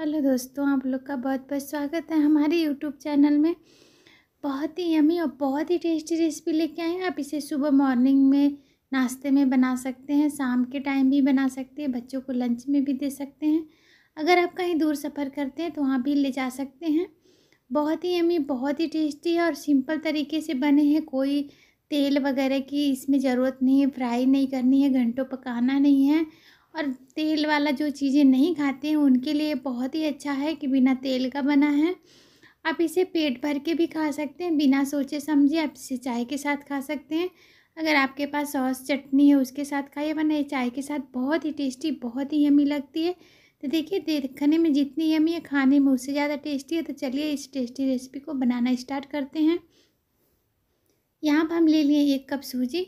hello दोस्तों आप लोग का बहुत बहुत स्वागत है हमारे यूट्यूब चैनल में बहुत ही यमी और बहुत ही टेस्टी रेसिपी लेके आए हैं आप इसे सुबह मॉर्निंग में नाश्ते में बना सकते हैं शाम के टाइम भी बना सकते हैं बच्चों को लंच में भी दे सकते हैं अगर आप कहीं दूर सफ़र करते हैं तो वहाँ भी ले जा सकते हैं बहुत ही यमी बहुत ही टेस्टी है और सिंपल तरीके से बने हैं कोई तेल वगैरह की इसमें ज़रूरत नहीं है फ्राई नहीं करनी है घंटों पकाना नहीं है और तेल वाला जो चीज़ें नहीं खाते हैं उनके लिए बहुत ही अच्छा है कि बिना तेल का बना है आप इसे पेट भर के भी खा सकते हैं बिना सोचे समझे आप इसे चाय के साथ खा सकते हैं अगर आपके पास सॉस चटनी है उसके साथ खाइए वरना ये चाय के साथ बहुत ही टेस्टी बहुत ही यमी लगती है तो देखिए देखने में जितनी यमी है खाने में उससे ज़्यादा टेस्टी है तो चलिए इस टेस्टी रेसिपी को बनाना स्टार्ट करते हैं यहाँ पर हम ले लिए एक कप सूजी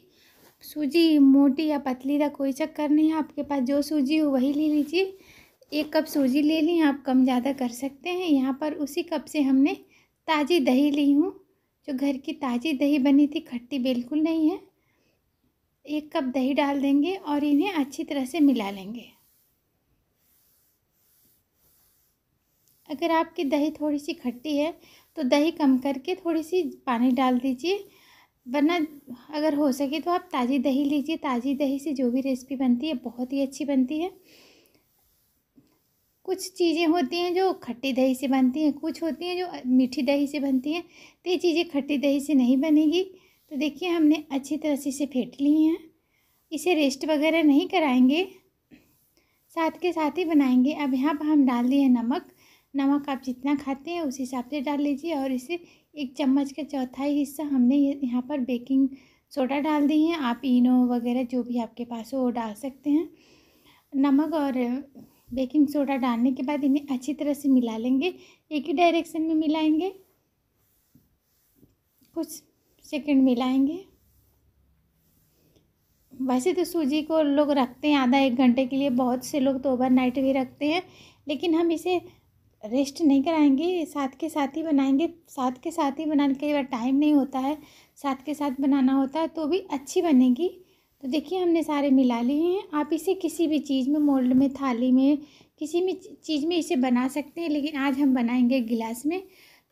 सूजी मोटी या पतली का कोई चक्कर नहीं है आपके पास जो सूजी हो वही ले लीजिए एक कप सूजी ले ली आप कम ज़्यादा कर सकते हैं यहाँ पर उसी कप से हमने ताज़ी दही ली हूँ जो घर की ताज़ी दही बनी थी खट्टी बिल्कुल नहीं है एक कप दही डाल देंगे और इन्हें अच्छी तरह से मिला लेंगे अगर आपकी दही थोड़ी सी खट्टी है तो दही कम करके थोड़ी सी पानी डाल दीजिए वरना अगर हो सके तो आप ताज़ी दही लीजिए ताज़ी दही से जो भी रेसिपी बनती है बहुत ही अच्छी बनती है कुछ चीज़ें होती हैं जो खट्टी दही से बनती हैं कुछ होती हैं जो मीठी दही से बनती हैं तो ये चीज़ें खट्टी दही से नहीं बनेगी तो देखिए हमने अच्छी तरह से इसे फेंट ली हैं इसे रेस्ट वगैरह नहीं कराएंगे साथ के साथ ही बनाएंगे अब यहाँ पर हम डाल दिए नमक नमक आप जितना खाते हैं उस हिसाब से डाल लीजिए और इसे एक चम्मच का चौथाई हिस्सा हमने यहाँ पर बेकिंग सोडा डाल दी है आप इनो वगैरह जो भी आपके पास हो वो डाल सकते हैं नमक और बेकिंग सोडा डालने के बाद इन्हें अच्छी तरह से मिला लेंगे एक ही डायरेक्शन में मिलाएंगे कुछ सेकंड मिलाएंगे वैसे तो सूजी को लोग रखते हैं आधा एक घंटे के लिए बहुत से लोग तो ओवरनाइट भी रखते हैं लेकिन हम इसे रेस्ट नहीं कराएंगे साथ के साथ ही बनाएंगे साथ के साथ ही बनाने कई बार टाइम नहीं होता है साथ के साथ बनाना होता है तो भी अच्छी बनेगी तो देखिए हमने सारे मिला लिए हैं आप इसे किसी भी चीज़ में मोल्ड में थाली में किसी भी चीज़ में इसे बना सकते हैं लेकिन आज हम बनाएंगे गिलास में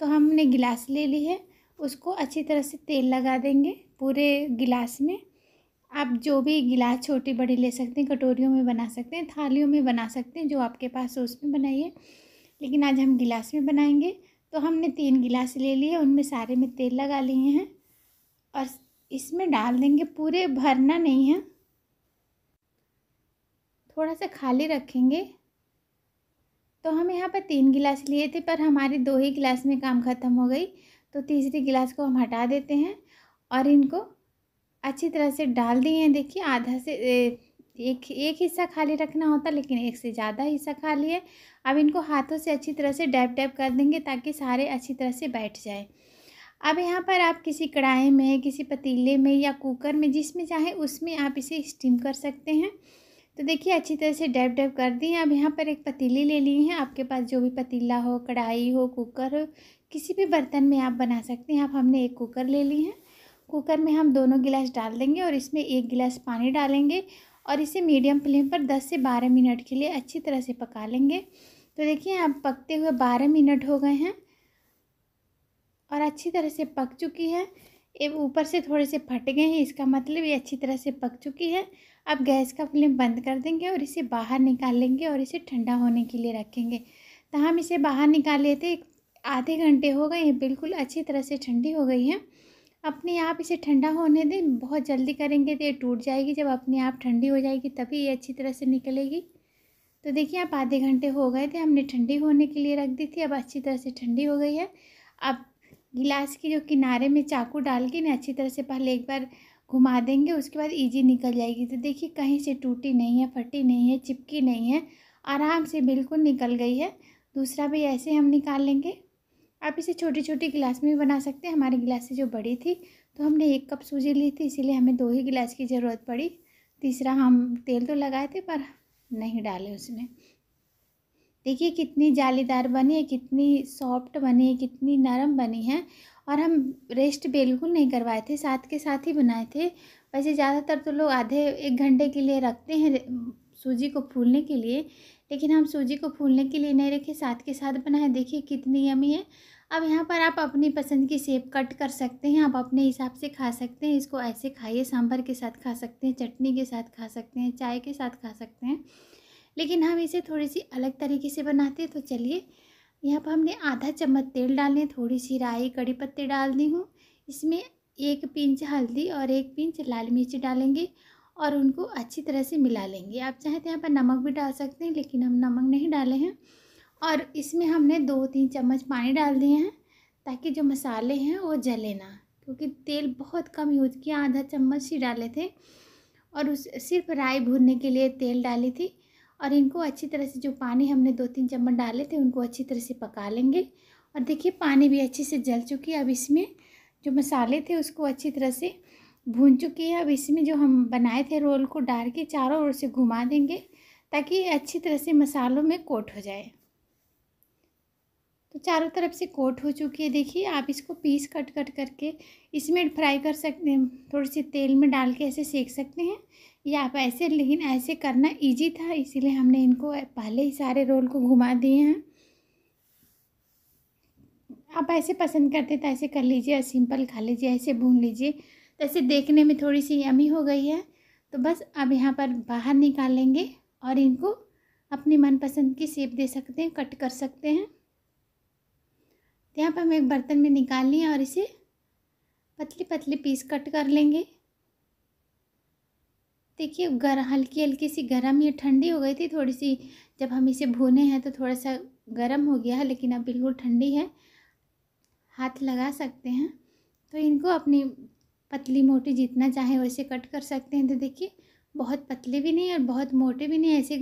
तो हमने गिलास ले ली है उसको अच्छी तरह से तेल लगा देंगे पूरे गिलास में आप जो भी गिलास छोटी बड़ी ले सकते हैं कटोरियों में बना सकते हैं थालियों में बना सकते हैं जो आपके पास हो उसमें बनाइए लेकिन आज हम गिलास में बनाएंगे तो हमने तीन गिलास ले लिए उनमें सारे में तेल लगा लिए हैं और इसमें डाल देंगे पूरे भरना नहीं है थोड़ा सा खाली रखेंगे तो हम यहाँ पर तीन गिलास लिए थे पर हमारी दो ही गिलास में काम ख़त्म हो गई तो तीसरी गिलास को हम हटा देते हैं और इनको अच्छी तरह से डाल दिए हैं देखिए आधा से एक एक हिस्सा खाली रखना होता लेकिन एक से ज़्यादा हिस्सा खाली है अब इनको हाथों से अच्छी तरह से डैप डैप कर देंगे ताकि सारे अच्छी तरह से बैठ जाए अब यहाँ पर आप किसी कढ़ाई में किसी पतीले में या कुकर में जिसमें चाहे उसमें आप इसे स्टीम कर सकते हैं तो देखिए अच्छी तरह से डैप डैप कर दिए अब यहाँ पर एक पतीली ले ली हैं आपके पास जो भी पतीला हो कढ़ाई हो कुकर हो किसी भी बर्तन में आप बना सकते हैं आप हमने एक कुकर ले ली है कुकर में हम दोनों गिलास डाल देंगे और इसमें एक गिलास पानी डालेंगे और इसे मीडियम फ्लेम पर 10 से 12 मिनट के लिए अच्छी तरह से पका लेंगे तो देखिए आप पकते हुए 12 मिनट हो गए हैं और अच्छी तरह से पक चुकी है ये ऊपर से थोड़े से फट गए हैं इसका मतलब ये अच्छी तरह से पक चुकी है अब गैस का फ्लेम बंद कर देंगे और इसे बाहर निकाल लेंगे और इसे ठंडा होने के लिए रखेंगे तो हम इसे बाहर निकाल लेते आधे घंटे हो गए हैं बिल्कुल अच्छी तरह से ठंडी हो गई है अपने आप इसे ठंडा होने दें बहुत जल्दी करेंगे तो ये टूट जाएगी जब अपने आप ठंडी हो जाएगी तभी ये अच्छी तरह से निकलेगी तो देखिए आप आधे घंटे हो गए थे हमने ठंडी होने के लिए रख दी थी अब अच्छी तरह से ठंडी हो गई है अब गिलास के जो किनारे में चाकू डाल के ना अच्छी तरह से पहले एक बार घुमा देंगे उसके बाद इजी निकल जाएगी तो देखिए कहीं से टूटी नहीं है फटी नहीं है चिपकी नहीं है आराम से बिल्कुल निकल गई है दूसरा भी ऐसे हम निकाल लेंगे आप इसे छोटी छोटी गिलास में भी बना सकते हैं हमारी गिलासें जो बड़ी थी तो हमने एक कप सूजी ली थी इसीलिए हमें दो ही गिलास की ज़रूरत पड़ी तीसरा हम तेल तो लगाए थे पर नहीं डाले उसमें देखिए कितनी जालीदार बनी है कितनी सॉफ्ट बनी है कितनी नरम बनी है और हम रेस्ट बिल्कुल नहीं करवाए थे साथ के साथ ही बनाए थे वैसे ज़्यादातर तो लोग आधे एक घंटे के लिए रखते हैं सूजी को फूलने के लिए लेकिन हम सूजी को फूलने के लिए नहीं रखे साथ के साथ बनाए देखिए कितनी यमी है अब यहाँ पर आप अपनी पसंद की सेब कट कर सकते हैं आप अपने हिसाब से खा सकते हैं इसको ऐसे खाइए सांभर के साथ खा सकते हैं चटनी के साथ खा सकते हैं चाय के साथ खा सकते हैं लेकिन हम इसे थोड़ी सी अलग तरीके से बनाते हैं तो चलिए यहाँ पर हमने आधा चम्मच तेल डालें थोड़ी सी राई कड़ी पत्ते डाल दी हूँ इसमें एक पिंच हल्दी और एक पिंच लाल मिर्च डालेंगे और उनको अच्छी तरह से मिला लेंगे आप चाहें तो यहाँ पर नमक भी डाल सकते हैं लेकिन हम नमक नहीं डाले हैं और इसमें हमने दो तीन चम्मच पानी डाल दिए हैं ताकि जो मसाले हैं वो जले ना क्योंकि तेल बहुत कम यूज किया आधा चम्मच ही डाले थे और उस सिर्फ राई भूनने के लिए तेल डाली थी और इनको अच्छी तरह से जो पानी हमने दो तीन चम्मच डाले थे उनको अच्छी तरह से पका लेंगे और देखिए पानी भी अच्छे से जल चुकी है अब इसमें जो मसाले थे उसको अच्छी तरह से भून चुके हैं अब इसमें जो हम बनाए थे रोल को डाल के चारों ओर से घुमा देंगे ताकि अच्छी तरह से मसालों में कोट हो जाए तो चारों तरफ से कोट हो चुकी है देखिए आप इसको पीस कट कट करके इसमें फ्राई कर सकते हैं थोड़ी सी तेल में डाल के ऐसे सेक सकते हैं या आप ऐसे लेकिन ऐसे करना इजी था इसीलिए हमने इनको पहले ही सारे रोल को घुमा दिए हैं आप ऐसे पसंद करते तो ऐसे कर लीजिए और सिंपल खा लीजिए ऐसे भून लीजिए तो ऐसे देखने में थोड़ी सी यमी हो गई है तो बस अब यहाँ पर बाहर निकालेंगे और इनको अपनी मनपसंद की सेप दे सकते हैं कट कर सकते हैं तो यहाँ पर हम एक बर्तन में निकाल लिए और इसे पतले पतले पीस कट कर लेंगे देखिए गर हल्की हल्की सी गर्म ये ठंडी हो गई थी थोड़ी सी जब हम इसे भुने हैं तो थोड़ा सा गर्म हो गया है लेकिन अब बिल्कुल ठंडी है हाथ लगा सकते हैं तो इनको अपनी पतली मोटी जितना चाहे वैसे कट कर सकते हैं तो देखिए बहुत पतले भी नहीं और बहुत मोटे भी नहीं ऐसे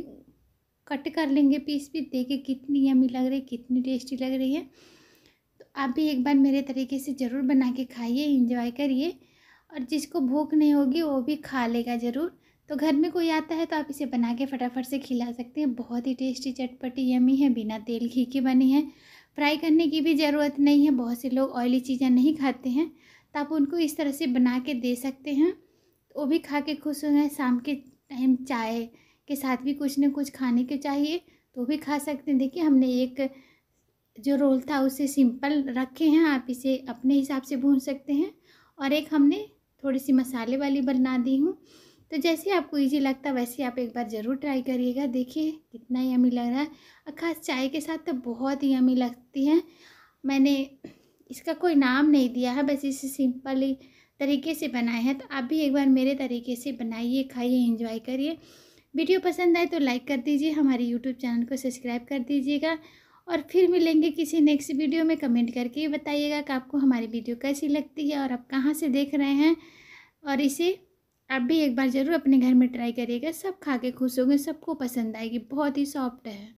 कट कर लेंगे पीस भी देखिए कितनी यमी लग रही कितनी टेस्टी लग रही है आप भी एक बार मेरे तरीके से ज़रूर बना के खाइए इंजॉय करिए और जिसको भूख नहीं होगी वो भी खा लेगा ज़रूर तो घर में कोई आता है तो आप इसे बना के फटाफट से खिला सकते हैं बहुत ही टेस्टी चटपटी यमी है बिना तेल घी की बनी है फ्राई करने की भी ज़रूरत नहीं है बहुत से लोग ऑयली चीज़ें नहीं खाते हैं तो आप उनको इस तरह से बना के दे सकते हैं तो वो भी खा के खुश गए शाम के टाइम चाय के साथ भी कुछ ना कुछ खाने के चाहिए तो भी खा सकते हैं देखिए हमने एक जो रोल था उसे सिंपल रखे हैं आप इसे अपने हिसाब से भून सकते हैं और एक हमने थोड़ी सी मसाले वाली बना दी हूँ तो जैसे आपको ईजी लगता वैसे आप एक बार ज़रूर ट्राई करिएगा देखिए कितना यमी लग रहा है और ख़ास चाय के साथ तो बहुत ही यमी लगती है मैंने इसका कोई नाम नहीं दिया है बस इसे सिंपल तरीके से बनाए हैं तो आप भी एक बार मेरे तरीके से बनाइए खाइए इंजॉय करिए वीडियो पसंद आए तो लाइक कर दीजिए हमारे यूट्यूब चैनल को सब्सक्राइब कर दीजिएगा और फिर मिलेंगे किसी नेक्स्ट वीडियो में कमेंट करके बताइएगा कि आपको हमारी वीडियो कैसी लगती है और आप कहाँ से देख रहे हैं और इसे आप भी एक बार ज़रूर अपने घर में ट्राई करिएगा सब खा के खुश होंगे सबको पसंद आएगी बहुत ही सॉफ्ट है